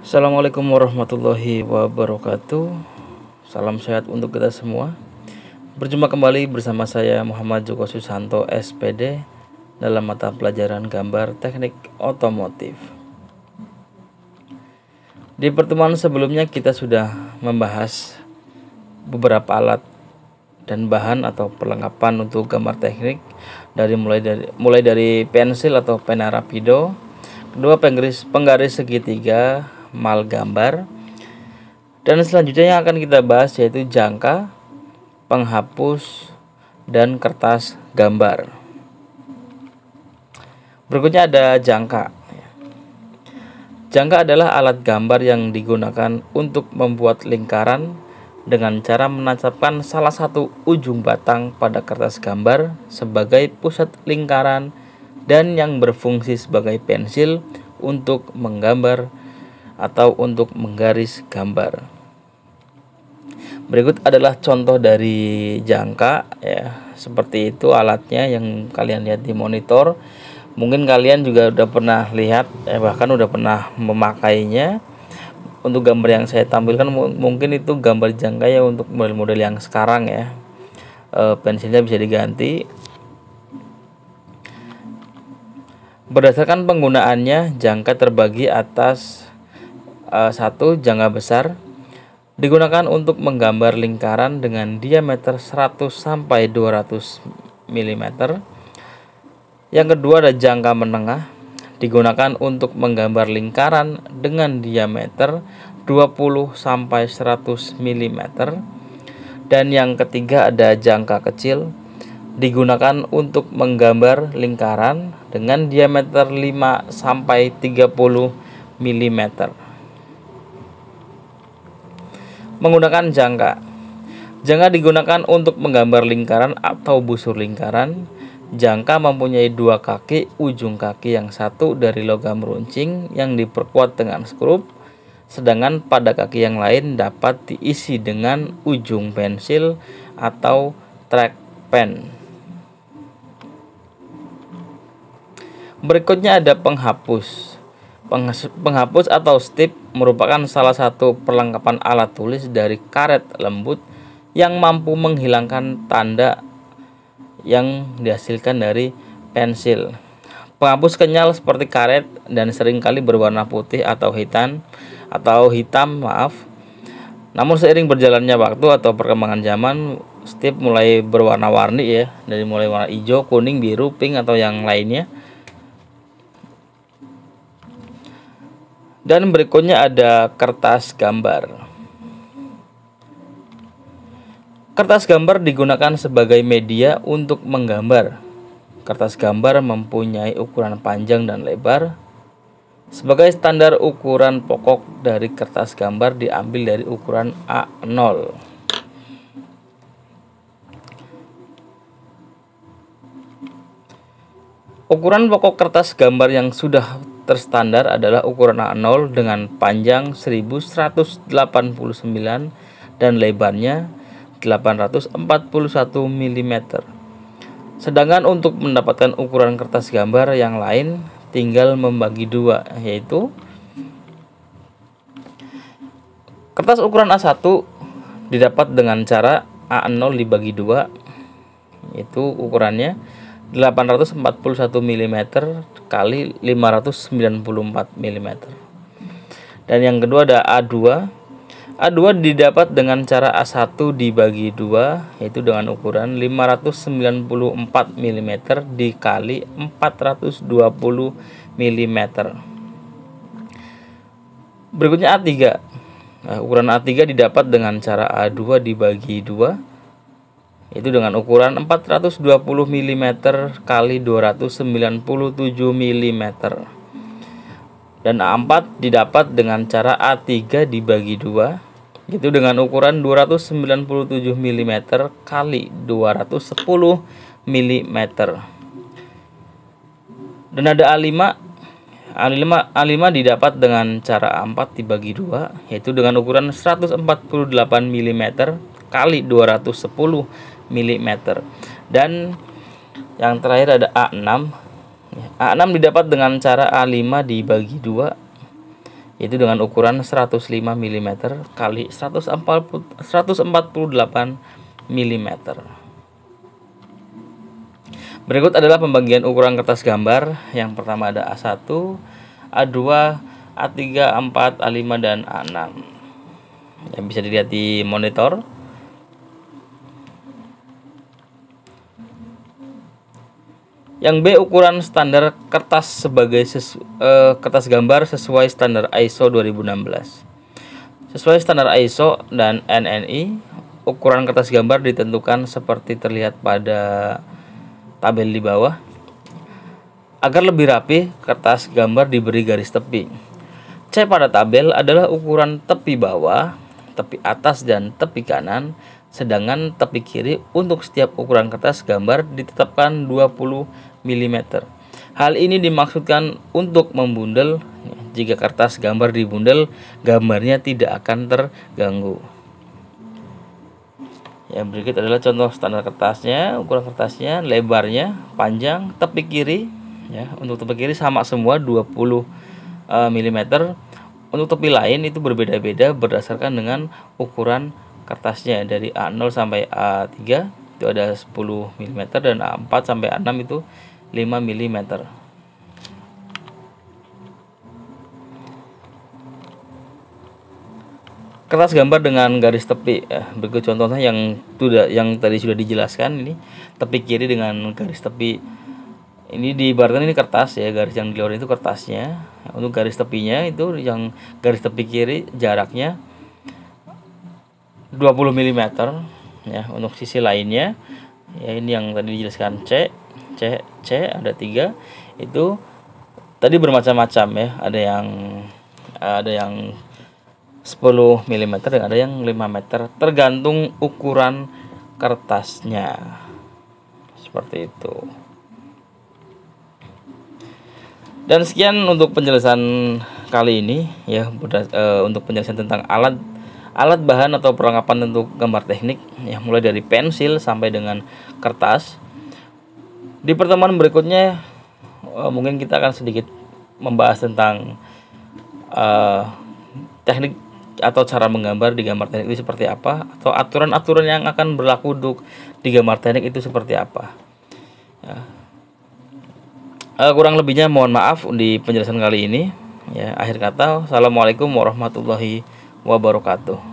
Assalamualaikum warahmatullahi wabarakatuh Salam sehat untuk kita semua Berjumpa kembali bersama saya Muhammad Joko Susanto SPD Dalam mata pelajaran gambar teknik otomotif Di pertemuan sebelumnya kita sudah membahas Beberapa alat dan bahan atau perlengkapan untuk gambar teknik dari mulai dari mulai dari pensil atau pena rapido kedua penggaris penggaris segitiga mal gambar dan selanjutnya yang akan kita bahas yaitu jangka penghapus dan kertas gambar berikutnya ada jangka jangka adalah alat gambar yang digunakan untuk membuat lingkaran dengan cara menancapkan salah satu ujung batang pada kertas gambar sebagai pusat lingkaran dan yang berfungsi sebagai pensil untuk menggambar atau untuk menggaris gambar. Berikut adalah contoh dari jangka ya, seperti itu alatnya yang kalian lihat di monitor. Mungkin kalian juga udah pernah lihat eh, bahkan udah pernah memakainya. Untuk gambar yang saya tampilkan mungkin itu gambar jangka ya untuk model-model yang sekarang ya. E, pensilnya bisa diganti, Berdasarkan penggunaannya, jangka terbagi atas Eh, satu jangka besar digunakan untuk menggambar lingkaran dengan diameter 100 sampai 200 mm. Yang kedua ada jangka menengah digunakan untuk menggambar lingkaran dengan diameter 20 sampai 100 mm. Dan yang ketiga ada jangka kecil digunakan untuk menggambar lingkaran dengan diameter 5 sampai 30 mm menggunakan jangka. Jangka digunakan untuk menggambar lingkaran atau busur lingkaran. Jangka mempunyai dua kaki, ujung kaki yang satu dari logam runcing yang diperkuat dengan skrup, sedangkan pada kaki yang lain dapat diisi dengan ujung pensil atau track pen. Berikutnya ada penghapus. Penghapus atau stip merupakan salah satu perlengkapan alat tulis dari karet lembut yang mampu menghilangkan tanda yang dihasilkan dari pensil. Penghapus kenyal seperti karet dan seringkali berwarna putih atau hitam atau hitam, maaf. Namun seiring berjalannya waktu atau perkembangan zaman, stip mulai berwarna-warni ya, dari mulai warna hijau, kuning, biru, pink atau yang lainnya Dan berikutnya ada kertas gambar. Kertas gambar digunakan sebagai media untuk menggambar. Kertas gambar mempunyai ukuran panjang dan lebar. Sebagai standar ukuran pokok dari kertas gambar diambil dari ukuran A0. Ukuran pokok kertas gambar yang sudah terstandar adalah ukuran A0 dengan panjang 1189 dan lebarnya 841 mm. Sedangkan untuk mendapatkan ukuran kertas gambar yang lain tinggal membagi dua yaitu kertas ukuran A1 didapat dengan cara A0 dibagi dua itu ukurannya 841 mm kali 594 mm. Dan yang kedua ada A2. A2 didapat dengan cara A1 dibagi 2 yaitu dengan ukuran 594 mm dikali 420 mm. Berikutnya A3. Nah, ukuran A3 didapat dengan cara A2 dibagi 2 itu dengan ukuran 420 mm kali 297 mm dan A4 didapat dengan cara A3 dibagi 2 itu dengan ukuran 297 mm kali 210 mm dan ada A5 A5 A5 didapat dengan cara A4 dibagi 2 yaitu dengan ukuran 148 mm kali 210 mm mm dan yang terakhir ada A6 A6 didapat dengan cara A5 dibagi 2 Itu dengan ukuran 105 mm kali 148 mm berikut adalah pembagian ukuran kertas gambar yang pertama ada A1 A2 A3, A4, A5, dan A6 yang bisa dilihat di monitor Yang B ukuran standar kertas sebagai sesu, uh, kertas gambar sesuai standar ISO 2016. Sesuai standar ISO dan NNI, ukuran kertas gambar ditentukan seperti terlihat pada tabel di bawah. Agar lebih rapi, kertas gambar diberi garis tepi. C pada tabel adalah ukuran tepi bawah, tepi atas dan tepi kanan Sedangkan tepi kiri untuk setiap ukuran kertas gambar ditetapkan 20 mm. Hal ini dimaksudkan untuk membundel. Jika kertas gambar dibundel, gambarnya tidak akan terganggu. Yang berikut adalah contoh standar kertasnya, ukuran kertasnya, lebarnya, panjang, tepi kiri ya. Untuk tepi kiri sama semua 20 eh, mm. Untuk tepi lain itu berbeda-beda berdasarkan dengan ukuran kertasnya dari A0 sampai A3 itu ada 10 mm dan A4 sampai A6 itu 5 mm kertas gambar dengan garis tepi eh, berikut contohnya yang sudah yang tadi sudah dijelaskan ini tepi kiri dengan garis tepi ini diibaratkan ini kertas ya garis yang di luar itu kertasnya untuk garis tepinya itu yang garis tepi kiri jaraknya 20 mm ya untuk sisi lainnya ya ini yang tadi dijelaskan C C C ada tiga itu tadi bermacam-macam ya ada yang ada yang 10 mm dan ada yang 5 meter tergantung ukuran kertasnya seperti itu dan sekian untuk penjelasan kali ini ya eh, untuk penjelasan tentang alat Alat bahan atau perlengkapan untuk gambar teknik yang mulai dari pensil sampai dengan kertas. Di pertemuan berikutnya eh, mungkin kita akan sedikit membahas tentang uh, teknik atau cara menggambar di gambar teknik itu seperti apa atau aturan-aturan yang akan berlaku untuk di gambar teknik itu seperti apa. Ya. Eh, kurang lebihnya mohon maaf di penjelasan kali ini. Ya, akhir kata, assalamualaikum warahmatullahi wabarakatuh wabarakatuh